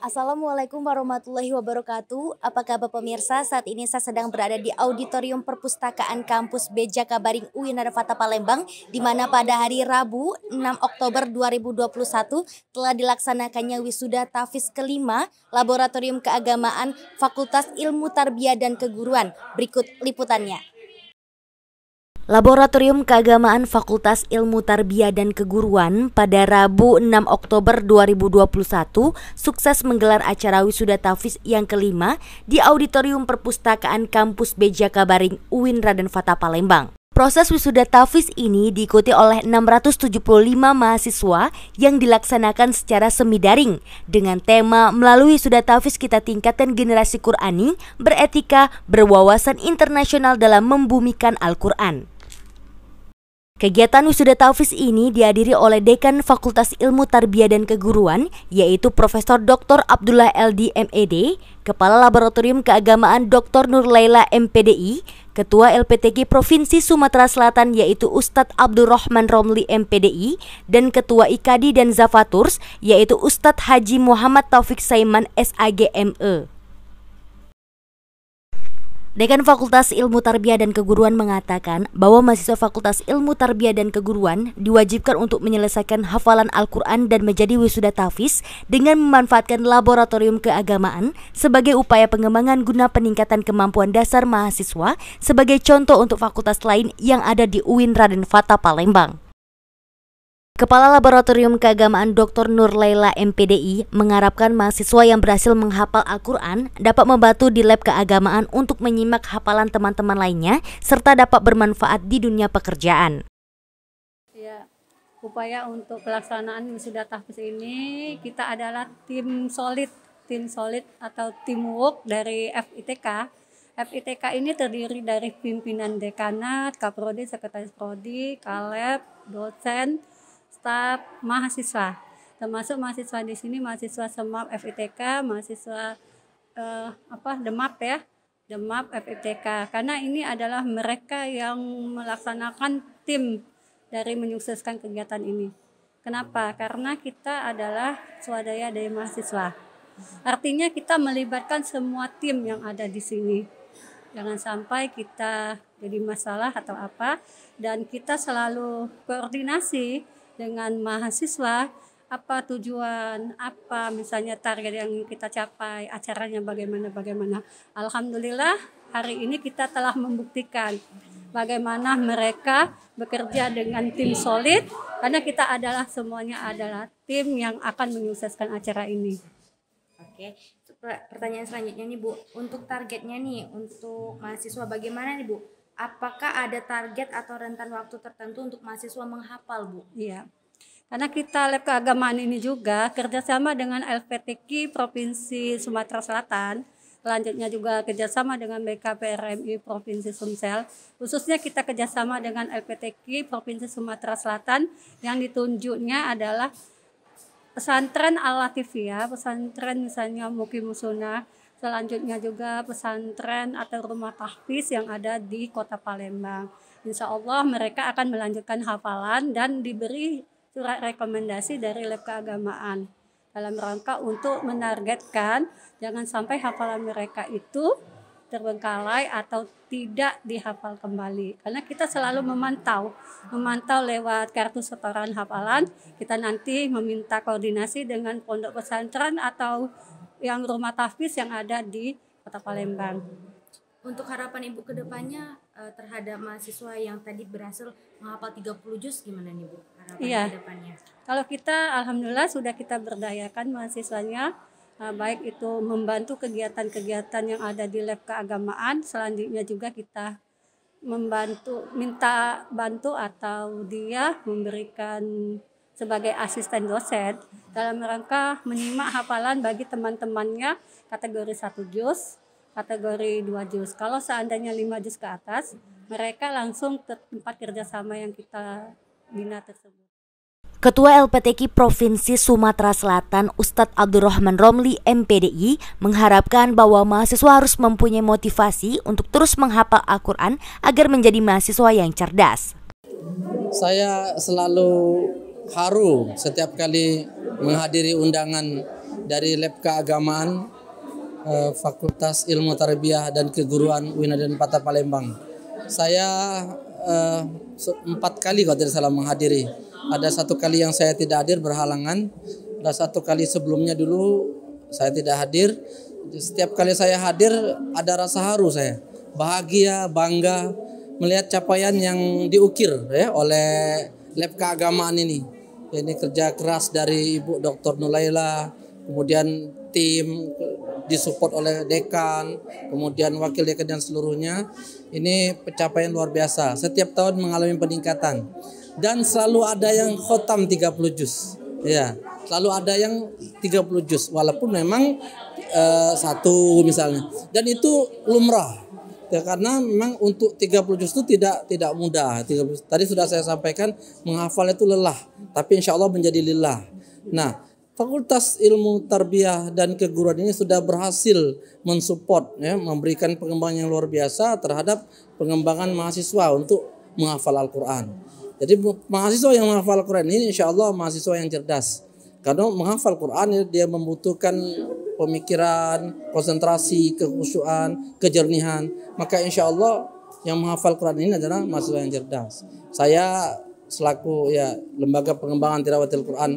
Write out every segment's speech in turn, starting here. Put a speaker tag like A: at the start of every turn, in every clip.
A: Assalamualaikum warahmatullahi wabarakatuh. Apa kabar pemirsa? Saat ini saya sedang berada di auditorium perpustakaan kampus Beja Kabaring UIN Fata Palembang di mana pada hari Rabu 6 Oktober 2021 telah dilaksanakannya wisuda Tafis kelima Laboratorium Keagamaan Fakultas Ilmu Tarbiyah dan Keguruan. Berikut liputannya. Laboratorium Keagamaan Fakultas Ilmu Tarbiyah dan Keguruan pada Rabu 6 Oktober 2021 sukses menggelar acara wisuda tafis yang kelima di Auditorium Perpustakaan Kampus Beja Kabaring UIN Raden Fatah Palembang. Proses wisuda tafis ini diikuti oleh 675 mahasiswa yang dilaksanakan secara semidaring dengan tema melalui wisuda tafis kita tingkatkan generasi Qurani, beretika, berwawasan internasional dalam membumikan Al-Quran. Kegiatan wisuda Taufis ini dihadiri oleh Dekan Fakultas Ilmu Tarbiyah dan Keguruan, yaitu Profesor Dr. Abdullah LD MED, Kepala Laboratorium Keagamaan Dr. Nur Laila MPDI, Ketua LPTG Provinsi Sumatera Selatan yaitu Ustadz Abdurrahman Romli MPDI, dan Ketua IKADI dan Zafaturs yaitu Ustadz Haji Muhammad Taufik Saiman SAGME. Dekan Fakultas Ilmu Tarbiyah dan Keguruan mengatakan bahwa mahasiswa Fakultas Ilmu Tarbiyah dan Keguruan diwajibkan untuk menyelesaikan hafalan Al-Quran dan menjadi wisuda tafis dengan memanfaatkan laboratorium keagamaan sebagai upaya pengembangan guna peningkatan kemampuan dasar mahasiswa sebagai contoh untuk fakultas lain yang ada di UIN Raden Fata Palembang. Kepala Laboratorium Keagamaan Dr. Nur Laila MPDI mengharapkan mahasiswa yang berhasil menghafal Al-Quran dapat membantu di lab keagamaan untuk menyimak hafalan teman-teman lainnya serta dapat bermanfaat di dunia pekerjaan.
B: Ya, upaya untuk pelaksanaan wisuda tahfiz ini kita adalah tim solid, tim solid atau teamwork dari FITK. FITK ini terdiri dari pimpinan dekanat, kaprodi, sekretaris prodi, kaleb, dosen, staf mahasiswa. Termasuk mahasiswa di sini mahasiswa Semap FITK, mahasiswa eh, apa Demap ya. Demap FITK karena ini adalah mereka yang melaksanakan tim dari menyukseskan kegiatan ini. Kenapa? Karena kita adalah swadaya dari mahasiswa. Artinya kita melibatkan semua tim yang ada di sini. Jangan sampai kita jadi masalah atau apa dan kita selalu koordinasi dengan mahasiswa apa tujuan apa misalnya target yang kita capai acaranya bagaimana bagaimana alhamdulillah hari ini kita telah membuktikan bagaimana mereka bekerja dengan tim solid karena kita adalah semuanya adalah tim yang akan menyukseskan acara ini
A: oke pertanyaan selanjutnya nih bu untuk targetnya nih untuk mahasiswa bagaimana nih bu apakah ada target atau rentan waktu tertentu untuk mahasiswa menghafal, Bu?
B: Iya. Karena kita lab keagamaan ini juga kerjasama dengan LPTK Provinsi Sumatera Selatan, selanjutnya juga kerjasama dengan BKPRMI Provinsi Sumsel, khususnya kita kerjasama dengan LPTK Provinsi Sumatera Selatan yang ditunjuknya adalah pesantren Al-Latifiyah, pesantren misalnya Mukim Musuna, Selanjutnya juga pesantren atau rumah tahfiz yang ada di kota Palembang. Insya Allah mereka akan melanjutkan hafalan dan diberi surat rekomendasi dari lab keagamaan dalam rangka untuk menargetkan jangan sampai hafalan mereka itu terbengkalai atau tidak dihafal kembali. Karena kita selalu memantau, memantau lewat kartu setoran hafalan. Kita nanti meminta koordinasi dengan pondok pesantren atau yang rumah tafis yang ada di Kota Palembang.
A: Untuk harapan Ibu kedepannya eh, terhadap mahasiswa yang tadi berhasil menghafal 30 juz gimana nih Bu harapan iya. kedepannya?
B: Kalau kita alhamdulillah sudah kita berdayakan mahasiswanya eh, baik itu membantu kegiatan-kegiatan yang ada di lab keagamaan selanjutnya juga kita membantu minta bantu atau dia memberikan sebagai asisten dosen dalam rangka menyimak hafalan bagi teman-temannya kategori satu jus, kategori dua jus. Kalau seandainya lima jus ke atas, mereka langsung ke tempat kerjasama yang kita bina tersebut.
A: Ketua LPTK Provinsi Sumatera Selatan Ustadz Abdurrahman Romli MPDI mengharapkan bahwa mahasiswa harus mempunyai motivasi untuk terus menghafal
C: Al-Quran agar menjadi mahasiswa yang cerdas. Saya selalu haru setiap kali menghadiri undangan dari lab keagamaan eh, Fakultas Ilmu Tarbiyah dan Keguruan dan Pata Palembang. Saya uh, empat kali kalau tidak salah menghadiri. Ada satu kali yang saya tidak hadir berhalangan. Ada satu kali sebelumnya dulu saya tidak hadir. Setiap kali saya hadir ada rasa haru saya. Bahagia, bangga melihat capaian yang diukir ya oleh lab keagamaan ini ini kerja keras dari Ibu Dr. Nulaila, kemudian tim disupport oleh dekan, kemudian wakil dekan dan seluruhnya. Ini pencapaian luar biasa. Setiap tahun mengalami peningkatan. Dan selalu ada yang khotam 30 juz. Ya, selalu ada yang 30 juz walaupun memang uh, satu misalnya. Dan itu lumrah ya karena memang untuk 30 juz itu tidak tidak mudah. tadi sudah saya sampaikan menghafal itu lelah, tapi insya Allah menjadi lillah. Nah, Fakultas Ilmu Tarbiyah dan Keguruan ini sudah berhasil mensupport ya, memberikan pengembangan yang luar biasa terhadap pengembangan mahasiswa untuk menghafal Al-Qur'an. Jadi mahasiswa yang menghafal Al-Qur'an ini insya Allah mahasiswa yang cerdas. Karena menghafal Al Quran dia membutuhkan pemikiran, konsentrasi, kekhusyuan, kejernihan. Maka insya Allah yang menghafal Quran ini adalah mahasiswa yang cerdas. Saya selaku ya lembaga pengembangan tirawatil Quran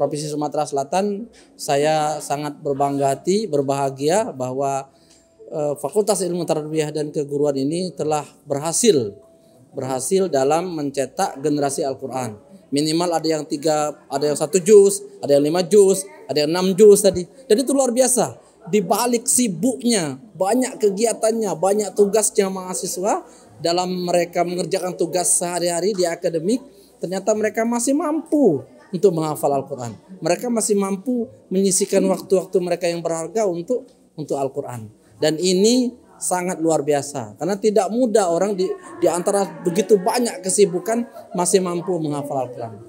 C: Provinsi Sumatera Selatan, saya sangat berbangga hati, berbahagia bahwa eh, Fakultas Ilmu Tarbiyah dan Keguruan ini telah berhasil berhasil dalam mencetak generasi Al-Qur'an minimal ada yang tiga, ada yang satu jus, ada yang lima jus, ada yang enam jus tadi. jadi itu luar biasa. Di balik sibuknya, banyak kegiatannya, banyak tugasnya mahasiswa dalam mereka mengerjakan tugas sehari-hari di akademik, ternyata mereka masih mampu untuk menghafal Al-Quran. Mereka masih mampu menyisikan waktu-waktu mereka yang berharga untuk untuk Al-Quran. Dan ini sangat luar biasa karena tidak mudah orang di di antara begitu banyak kesibukan masih mampu menghafal Al-Qur'an.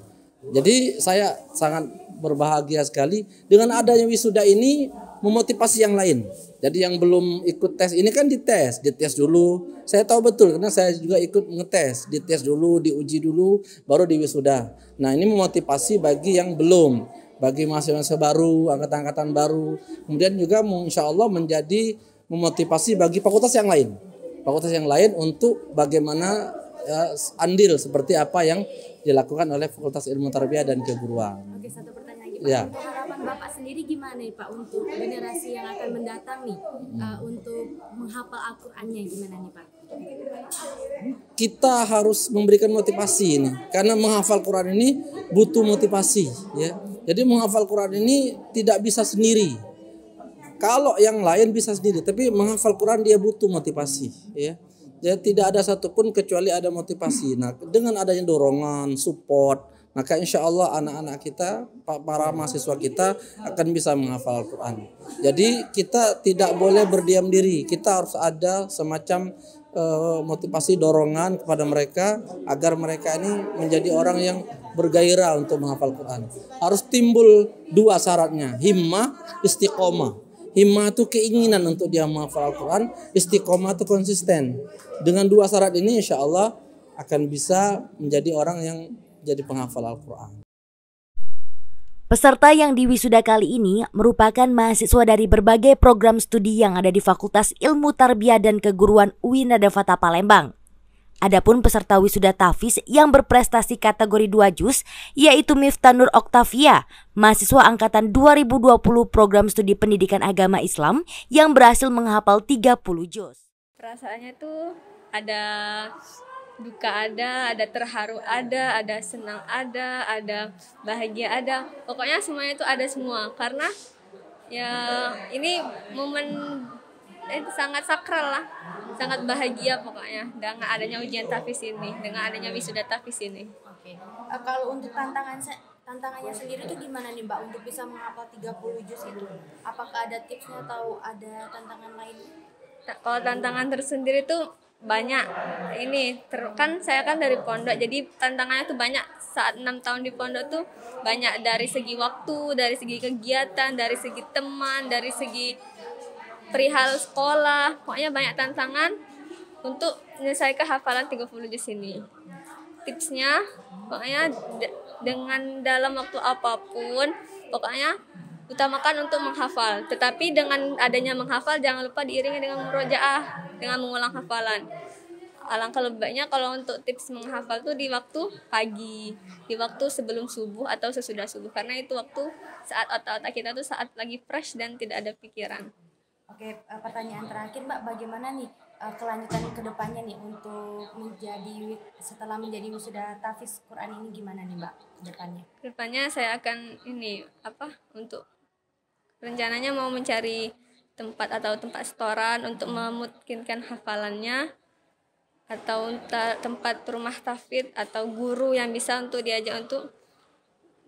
C: Jadi saya sangat berbahagia sekali dengan adanya wisuda ini memotivasi yang lain. Jadi yang belum ikut tes ini kan dites, dites dulu. Saya tahu betul karena saya juga ikut ngetes, dites dulu, diuji dulu, baru di wisuda. Nah ini memotivasi bagi yang belum, bagi masyarakat baru, angkatan-angkatan baru. Kemudian juga insya Allah menjadi memotivasi bagi fakultas yang lain. Fakultas yang lain untuk bagaimana uh, andil seperti apa yang dilakukan oleh Fakultas Ilmu Tarbiyah dan Keguruan.
A: Oke, satu pertanyaan lagi, Ya. harapan Bapak sendiri gimana nih, Pak, untuk generasi yang akan mendatang nih, hmm. uh, untuk menghafal Al-Qur'annya gimana nih, Pak?
C: Kita harus memberikan motivasi ini karena menghafal Quran ini butuh motivasi, ya. Jadi menghafal Quran ini tidak bisa sendiri kalau yang lain bisa sendiri, tapi menghafal Quran dia butuh motivasi, ya. Jadi tidak ada satupun kecuali ada motivasi. Nah, dengan adanya dorongan, support, maka insya Allah anak-anak kita, para mahasiswa kita akan bisa menghafal quran Jadi kita tidak boleh berdiam diri. Kita harus ada semacam eh, motivasi dorongan kepada mereka agar mereka ini menjadi orang yang bergairah untuk menghafal Quran. Harus timbul dua syaratnya, himmah, istiqomah. Himma itu keinginan untuk dia menghafal Al-Quran, istiqomah itu konsisten. Dengan dua syarat ini insya Allah akan bisa menjadi orang yang jadi penghafal Al-Quran.
A: Peserta yang diwisuda kali ini merupakan mahasiswa dari berbagai program studi yang ada di Fakultas Ilmu Tarbiyah dan Keguruan UIN Adafata Palembang. Adapun peserta wisuda Tafis yang berprestasi kategori 2 JUS yaitu Miftanur Nur Oktavia, mahasiswa angkatan 2020 program studi pendidikan agama Islam yang berhasil menghafal 30 JUS.
D: Perasaannya tuh ada duka ada, ada terharu ada, ada senang ada, ada bahagia ada. Pokoknya semuanya itu ada semua karena ya ini momen eh, sangat sakral lah sangat bahagia pokoknya dengan adanya ujian tafis ini, dengan adanya wisuda tafis ini. Oke.
A: Okay. Uh, eh, kalau untuk tantangan saya tantangannya sendiri tuh gimana nih Mbak untuk bisa menghafal 30 juz itu? Apakah ada tipsnya atau ada tantangan lain?
D: Ta kalau tantangan tersendiri tuh banyak ini ter kan saya kan dari pondok jadi tantangannya tuh banyak saat enam tahun di pondok tuh banyak dari segi waktu dari segi kegiatan dari segi teman dari segi perihal sekolah pokoknya banyak tantangan untuk menyelesaikan hafalan 30 di sini tipsnya pokoknya dengan dalam waktu apapun pokoknya utamakan untuk menghafal tetapi dengan adanya menghafal jangan lupa diiringi dengan murojaah dengan mengulang hafalan alangkah lebih baiknya kalau untuk tips menghafal tuh di waktu pagi di waktu sebelum subuh atau sesudah subuh karena itu waktu saat otak-otak kita tuh saat lagi fresh dan tidak ada
A: pikiran Oke, eh, pertanyaan terakhir Mbak, bagaimana nih uh, kelanjutan kedepannya nih untuk menjadi setelah menjadi wisuda tafis Quran ini gimana nih Mbak
B: kedepannya?
D: Kedepannya saya akan ini apa untuk rencananya mau mencari tempat atau tempat setoran untuk memungkinkan hafalannya atau tempat rumah tafid atau guru yang bisa untuk diajak untuk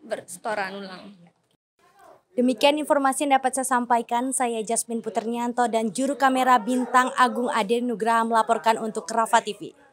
D: berstoran ulang.
A: Demikian informasi yang dapat saya sampaikan. Saya Jasmine Puternyanto dan juru kamera Bintang Agung Ade Nugraha melaporkan untuk Rafa TV.